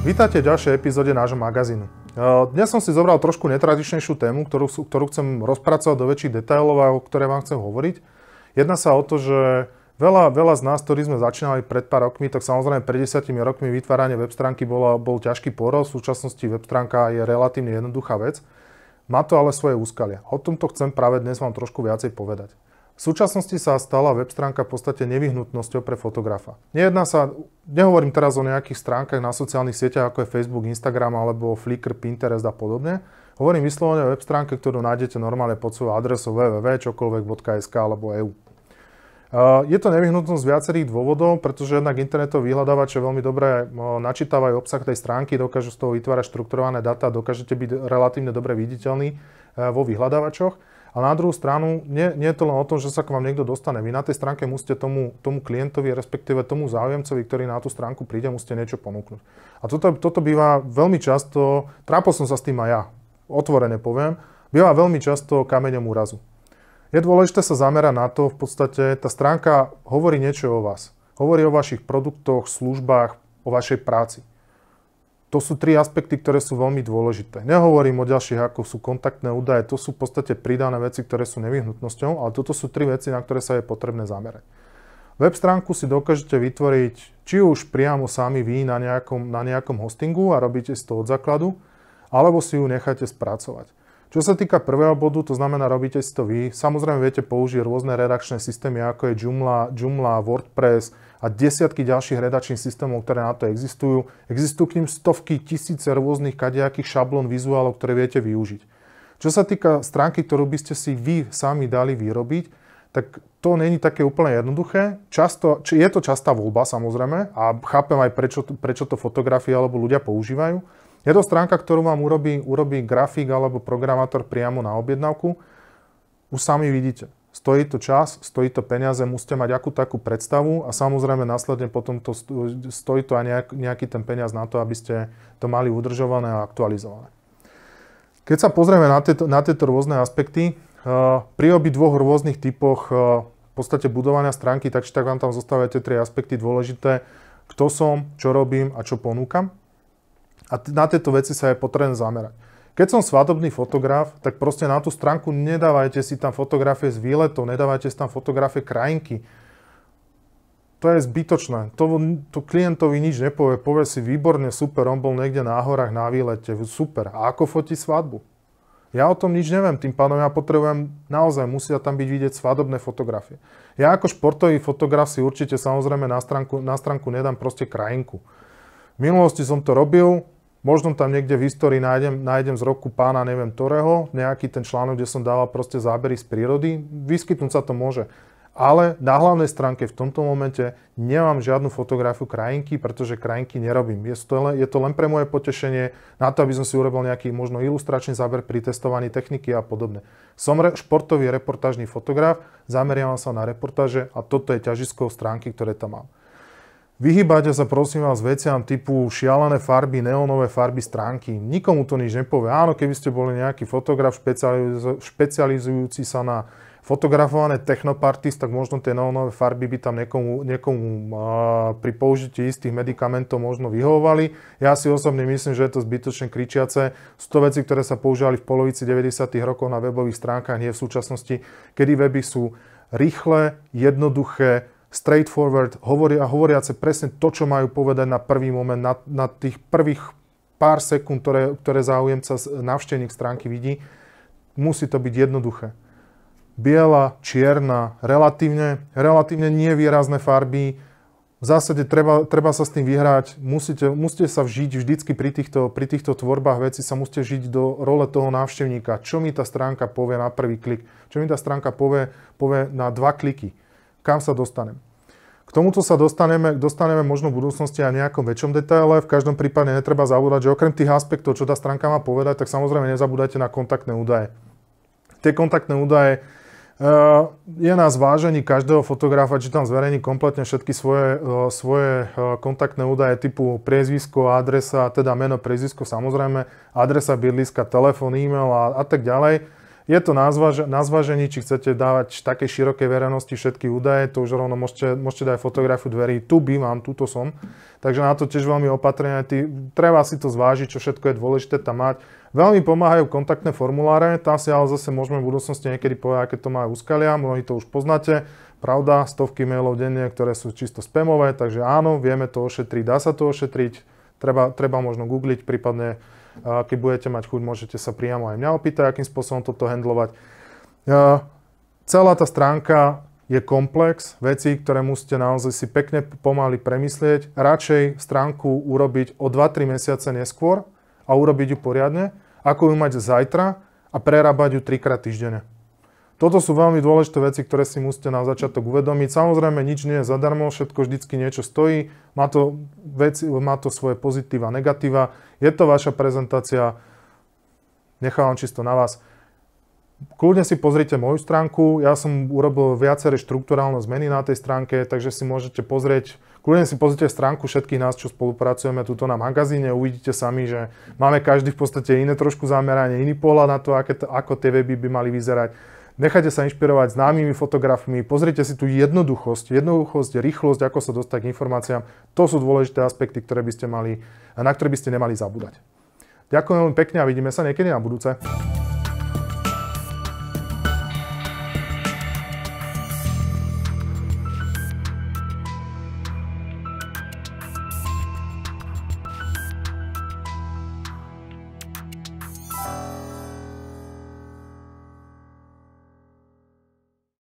Vítajte v ďalšej epizóde nášho magazínu. E, dnes som si zobral trošku netradičnejšiu tému, ktorú, ktorú chcem rozpracovať do väčších detailov a o ktorej vám chcem hovoriť. Jedná sa o to, že veľa, veľa z nás, ktorí sme začínali pred pár rokmi, tak samozrejme pred desiatimi rokmi vytváranie web stránky bola, bol ťažký porov, v súčasnosti web stránka je relatívne jednoduchá vec. Má to ale svoje úskalia. O tomto chcem práve dnes vám trošku viacej povedať. V súčasnosti sa stala web stránka v podstate nevyhnutnosťou pre fotografa. Nejedná sa, nehovorím teraz o nejakých stránkach na sociálnych sieťach ako je Facebook, Instagram alebo Flickr, Pinterest a podobne. Hovorím vyslovene o web stránke, ktorú nájdete normálne pod svojou adresou www.čokoľvek.sk alebo EU. Je to nevyhnutnosť z viacerých dôvodov, pretože jednak internetové vyhľadávače veľmi dobre e, načítavajú obsah tej stránky, dokážu z toho vytvárať štrukturované data, dokážete byť relatívne dobre viditeľní e, vo vyhľadávačoch. Ale na druhú stranu, nie, nie je to len o tom, že sa k vám niekto dostane. Vy na tej stránke musíte tomu, tomu klientovi, respektíve tomu záujemcovi, ktorý na tú stránku príde, musíte niečo ponúknuť. A toto, toto býva veľmi často, trápol som sa s tým aj ja, otvorene poviem, býva veľmi často kameňom úrazu. Je dôležité sa zamerať na to, v podstate tá stránka hovorí niečo o vás. Hovorí o vašich produktoch, službách, o vašej práci. To sú tri aspekty, ktoré sú veľmi dôležité. Nehovorím o ďalších, ako sú kontaktné údaje, to sú v podstate pridané veci, ktoré sú nevyhnutnosťou, ale toto sú tri veci, na ktoré sa je potrebné zamerať. Web stránku si dokážete vytvoriť či už priamo sami vy na nejakom, na nejakom hostingu a robíte si to od základu, alebo si ju necháte spracovať. Čo sa týka prvého bodu, to znamená, robíte si to vy. Samozrejme, viete použiť rôzne redakčné systémy, ako je Joomla, Joomla, WordPress a desiatky ďalších redakčných systémov, ktoré na to existujú. Existujú k ním stovky, tisíce rôznych kadejakých šablón vizuálov, ktoré viete využiť. Čo sa týka stránky, ktorú by ste si vy sami dali vyrobiť, tak to není také úplne jednoduché. Často, je to častá voľba samozrejme a chápem aj prečo, prečo to fotografie alebo ľudia používajú. Je to stránka, ktorú vám urobí, urobí grafik alebo programátor priamo na objednávku. Už sami vidíte. Stojí to čas, stojí to peniaze, musíte mať akú takú predstavu a samozrejme následne potom to stojí to aj nejaký ten peniaz na to, aby ste to mali udržované a aktualizované. Keď sa pozrieme na tieto, na tieto rôzne aspekty, eh, pri obi dvoch rôznych typoch eh, v podstate budovania stránky, takže tak vám tam zostávajú tie tri aspekty dôležité, kto som, čo robím a čo ponúkam. A na tieto veci sa je potrebné zamerať. Keď som svadobný fotograf, tak proste na tú stránku nedávajte si tam fotografie z výletov, nedávajte si tam fotografie krajinky. To je zbytočné. To, to klientovi nič nepovie. Povie si, výborne, super, on bol niekde na horách na výlete, super. A ako fotí svadbu? Ja o tom nič neviem, tým pádom ja potrebujem, naozaj musia tam byť vidieť svadobné fotografie. Ja ako športový fotograf si určite samozrejme na stránku, na stránku nedám proste krajinku. V minulosti som to robil, Možno tam niekde v histórii nájdem, nájdem z roku pána neviem ktorého, nejaký ten článok, kde som dával proste zábery z prírody. Vyskytnúť sa to môže. Ale na hlavnej stránke v tomto momente nemám žiadnu fotografiu krajinky, pretože krajinky nerobím. Je to, len, je to len pre moje potešenie, na to, aby som si urobil nejaký možno ilustračný záber pri testovaní techniky a podobne. Som re, športový reportážny fotograf, zameriavam sa na reportáže a toto je ťažisko stránky, ktoré tam mám. Vyhybajte sa prosím vás veciam typu šialené farby, neonové farby stránky. Nikomu to nič nepovie. Áno, keby ste boli nejaký fotograf špecializujúci sa na fotografované technopartys, tak možno tie neonové farby by tam niekomu, niekomu a, pri použití istých medikamentov možno vyhovovali. Ja si osobne myslím, že je to zbytočne kričiace. Sú to veci, ktoré sa používali v polovici 90. rokov na webových stránkach, nie v súčasnosti, kedy weby sú rýchle, jednoduché, straightforward, hovoria a hovoriace presne to, čo majú povedať na prvý moment, na, na tých prvých pár sekúnd, ktoré, ktoré záujemca, návštevník stránky vidí. Musí to byť jednoduché. Biela, čierna, relatívne, relatívne nevýrazné farby, v zásade treba, treba sa s tým vyhrať, musíte, musíte sa vžiť vždycky pri týchto, pri týchto tvorbách veci, sa musíte žiť do role toho návštevníka. Čo mi tá stránka povie na prvý klik? Čo mi tá stránka povie, povie na dva kliky? kam sa dostanem. K tomuto sa dostaneme, dostaneme možno v budúcnosti aj v nejakom väčšom detaile. V každom prípade netreba zabúdať, že okrem tých aspektov, čo tá stránka má povedať, tak samozrejme nezabúdajte na kontaktné údaje. Tie kontaktné údaje eh, je na zvážení každého fotografa, či tam zverejní kompletne všetky svoje, eh, svoje eh, kontaktné údaje typu priezvisko, adresa, teda meno, priezvisko, samozrejme, adresa, bydliska, telefón, e-mail a, a tak ďalej je to na, zváž- na zvážení, či chcete dávať také širokej verejnosti všetky údaje, to už rovno môžete, môžete dať fotografiu dverí, tu bývam, tuto som. Takže na to tiež veľmi opatrne, tý, treba si to zvážiť, čo všetko je dôležité tam mať. Veľmi pomáhajú kontaktné formuláre, tam si ale zase môžeme v budúcnosti niekedy povedať, aké to majú úskalia, mnohí to už poznáte. Pravda, stovky mailov denne, ktoré sú čisto spamové, takže áno, vieme to ošetriť, dá sa to ošetriť, treba, treba možno googliť, prípadne keď budete mať chuť, môžete sa priamo aj mňa opýtať, akým spôsobom toto handlovať. Celá tá stránka je komplex vecí, ktoré musíte naozaj si pekne pomaly premyslieť. Radšej stránku urobiť o 2-3 mesiace neskôr a urobiť ju poriadne, ako ju mať zajtra a prerábať ju 3 krát týždenne. Toto sú veľmi dôležité veci, ktoré si musíte na začiatok uvedomiť. Samozrejme, nič nie je zadarmo, všetko vždycky niečo stojí. Má to, vec, má to svoje pozitíva, negatíva. Je to vaša prezentácia, nechávam čisto na vás. Kľudne si pozrite moju stránku, ja som urobil viaceré štruktúrálne zmeny na tej stránke, takže si môžete pozrieť, kľudne si pozrite stránku všetkých nás, čo spolupracujeme tuto na magazíne, uvidíte sami, že máme každý v podstate iné trošku zameranie, iný pohľad na to, aké, ako tie weby by mali vyzerať Nechajte sa inšpirovať známymi fotografmi, pozrite si tú jednoduchosť, jednoduchosť, rýchlosť, ako sa dostať k informáciám. To sú dôležité aspekty, ktoré by ste mali, na ktoré by ste nemali zabúdať. Ďakujem veľmi pekne a vidíme sa niekedy na budúce.